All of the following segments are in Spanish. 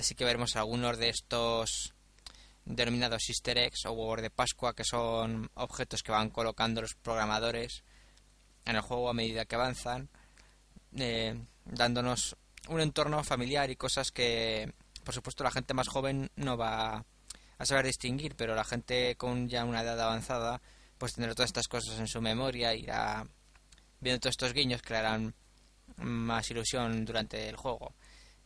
Así que veremos algunos de estos denominados Easter eggs o huevos de Pascua, que son objetos que van colocando los programadores en el juego a medida que avanzan, eh, dándonos un entorno familiar y cosas que, por supuesto, la gente más joven no va a saber distinguir, pero la gente con ya una edad avanzada, pues tendrá todas estas cosas en su memoria, irá viendo todos estos guiños crearán más ilusión durante el juego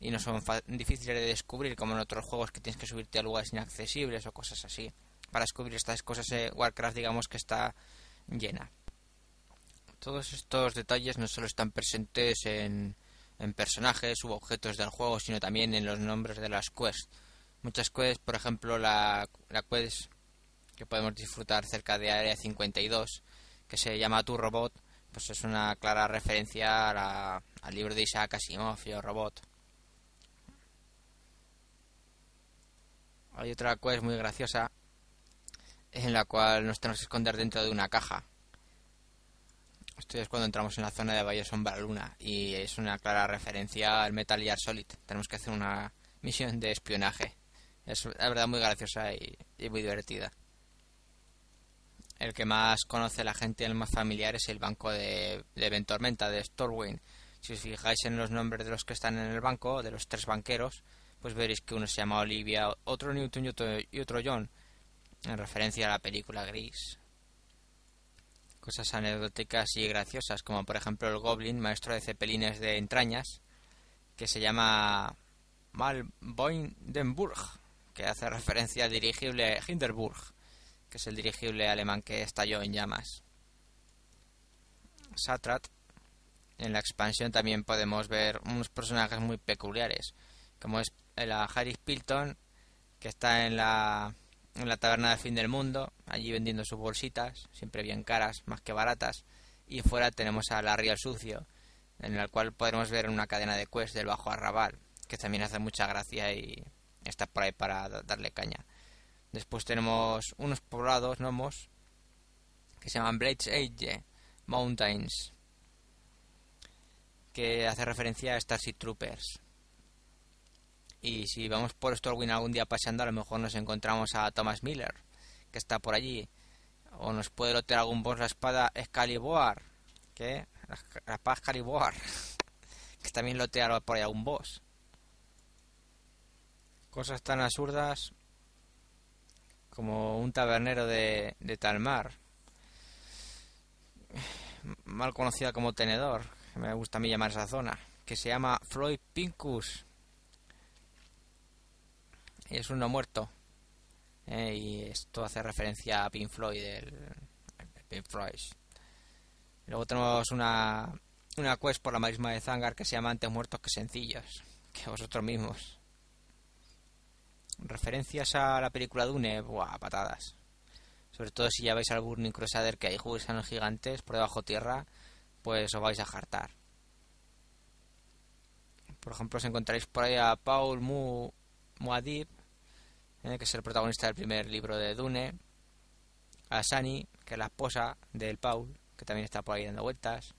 y no son difíciles de descubrir como en otros juegos que tienes que subirte a lugares inaccesibles o cosas así. Para descubrir estas cosas eh, Warcraft digamos que está llena. Todos estos detalles no solo están presentes en, personajes u objetos del juego, sino también en los nombres de las quests. Muchas quests, por ejemplo la, la quest que podemos disfrutar cerca de Área 52, que se llama Tu Robot, pues es una clara referencia al libro de Isaac Asimov, Robot. Hay otra cual es muy graciosa, en la cual nos tenemos que esconder dentro de una caja. Esto es cuando entramos en la zona de Valle Sombra Luna y es una clara referencia al Metal Gear Solid. Tenemos que hacer una misión de espionaje. Es la verdad muy graciosa y, muy divertida. El que más conoce la gente el más familiar es el banco de, Ventormenta, de Stormwind. Si os fijáis en los nombres de los que están en el banco, de los tres banqueros, pues veréis que uno se llama Olivia, otro Newton y otro, John, en referencia a la película Gris. Cosas anecdóticas y graciosas, como por ejemplo el Goblin, maestro de cepelines de entrañas, que se llama Denburg... que hace referencia al dirigible Hindenburg, que es el dirigible alemán que estalló en llamas. Satrat. En la expansión también podemos ver unos personajes muy peculiares, como es eh, la Harris Pilton, que está en la, en la taberna del fin del mundo, allí vendiendo sus bolsitas, siempre bien caras, más que baratas. Y fuera tenemos a la Real Sucio, en la cual podemos ver una cadena de quest del Bajo Arrabal, que también hace mucha gracia y está por ahí para darle caña. Después tenemos unos poblados nomos que se llaman Blades Age Mountains, que hace referencia a Starship Troopers. Y si vamos por Storwin algún día paseando, a lo mejor nos encontramos a Thomas Miller, que está por allí. O nos puede lotear algún boss la espada Excalibur, que la espada Excalibur, que también lotea por ahí algún boss. Cosas tan absurdas como un tabernero de, de Talmar, mal conocida como Tenedor, que me gusta a mí llamar esa zona, que se llama Floyd Pincus es uno muerto. Eh, y esto hace referencia a Pink Floyd, del Pink Floyd. Luego tenemos una, una quest por la marisma de Zangar que se llama Antes muertos que sencillos, que vosotros mismos. Referencias a la película Dune, buah, patadas. Sobre todo si ya veis al Burning Crusader que hay los gigantes por debajo tierra, pues os vais a jartar. Por ejemplo, os encontraréis por ahí a Paul Mu Muadib, tiene que es el protagonista del primer libro de Dune, a Sani, que es la esposa del Paul, que también está por ahí dando vueltas,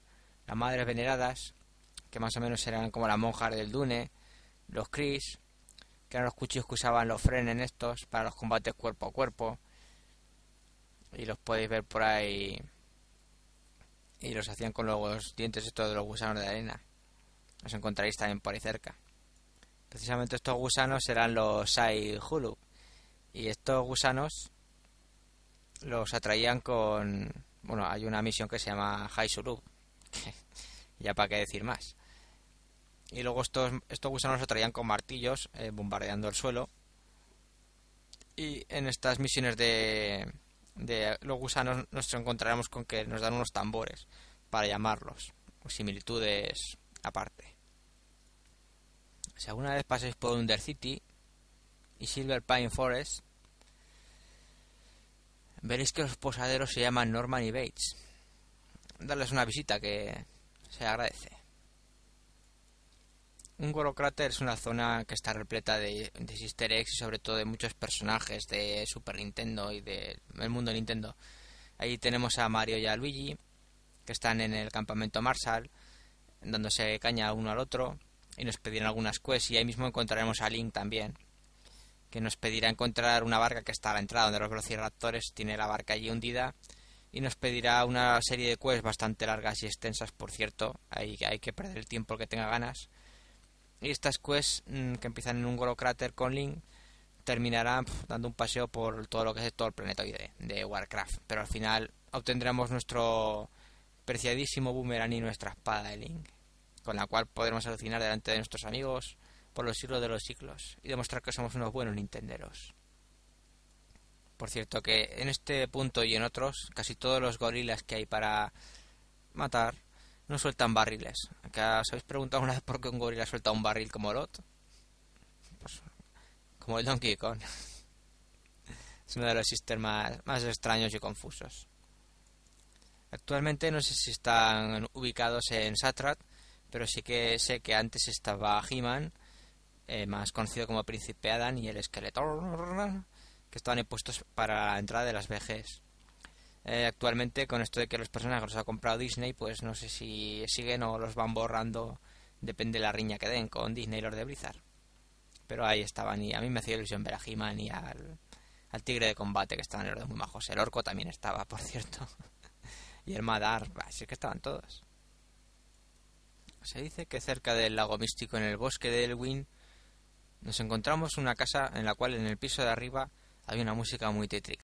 las Madres Veneradas, que más o menos eran como las monjas del Dune, los Cris, que eran los cuchillos que usaban los frenes estos para los combates cuerpo a cuerpo, y los podéis ver por ahí, y los hacían con los dientes estos de los gusanos de arena. Los encontraréis también por ahí cerca. Precisamente estos gusanos eran los Sai Hulu, y estos gusanos los atraían con... Bueno, hay una misión que se llama Haizuru. ya para qué decir más. Y luego estos, gusanos los atraían con martillos, eh, bombardeando el suelo. Y en estas misiones de, de los gusanos nos encontraremos con que nos dan unos tambores para llamarlos, similitudes aparte. Si alguna vez pasáis por City y Silver Pine Forest, veréis que los posaderos se llaman Norman y Bates. Darles una visita que se agradece. Un Goro Cráter es una zona que está repleta de, de y sobre todo de muchos personajes de Super Nintendo y del mundo Nintendo. Ahí tenemos a Mario y a Luigi, que están en el campamento Marshall, dándose caña uno al otro, y nos pedirán algunas quests, y ahí mismo encontraremos a Link también que nos pedirá encontrar una barca que está a la entrada donde los velociraptores tiene la barca allí hundida y nos pedirá una serie de quests bastante largas y extensas, por cierto, Ahí hay que perder el tiempo que tenga ganas. Y estas quests mm, que empiezan en un Golocráter con Link terminarán dando un paseo por todo lo que es todo el planetoide de Warcraft, pero al final obtendremos nuestro preciadísimo boomerang y nuestra espada de Link, con la cual podremos alucinar delante de nuestros amigos por los siglos de los siglos y demostrar que somos unos buenos nintenderos. Por cierto, que en este punto y en otros, casi todos los gorilas que hay para matar no sueltan barriles. acaso ¿Os habéis preguntado una vez por qué un gorila suelta un barril como Lot? Pues, como el Donkey Kong. es uno de los sistemas más extraños y confusos. Actualmente no sé si están ubicados en Satrat, pero sí que sé que antes estaba He-Man eh, más conocido como Príncipe Adán y el Esqueleto que estaban impuestos para la entrada de las vejes eh, actualmente, con esto de que los personajes los ha comprado Disney, pues no sé si siguen o los van borrando, depende de la riña que den con Disney y de Blizzard. Pero ahí estaban, y a mí me hacía ilusión ver a He-Man y al, tigre de combate que estaban el orden muy majos. El orco también estaba, por cierto. y el Madar, así que estaban todos. Se dice que cerca del lago místico en el bosque de Elwyn nos encontramos una casa en la cual en el piso de arriba había una música muy tétrica.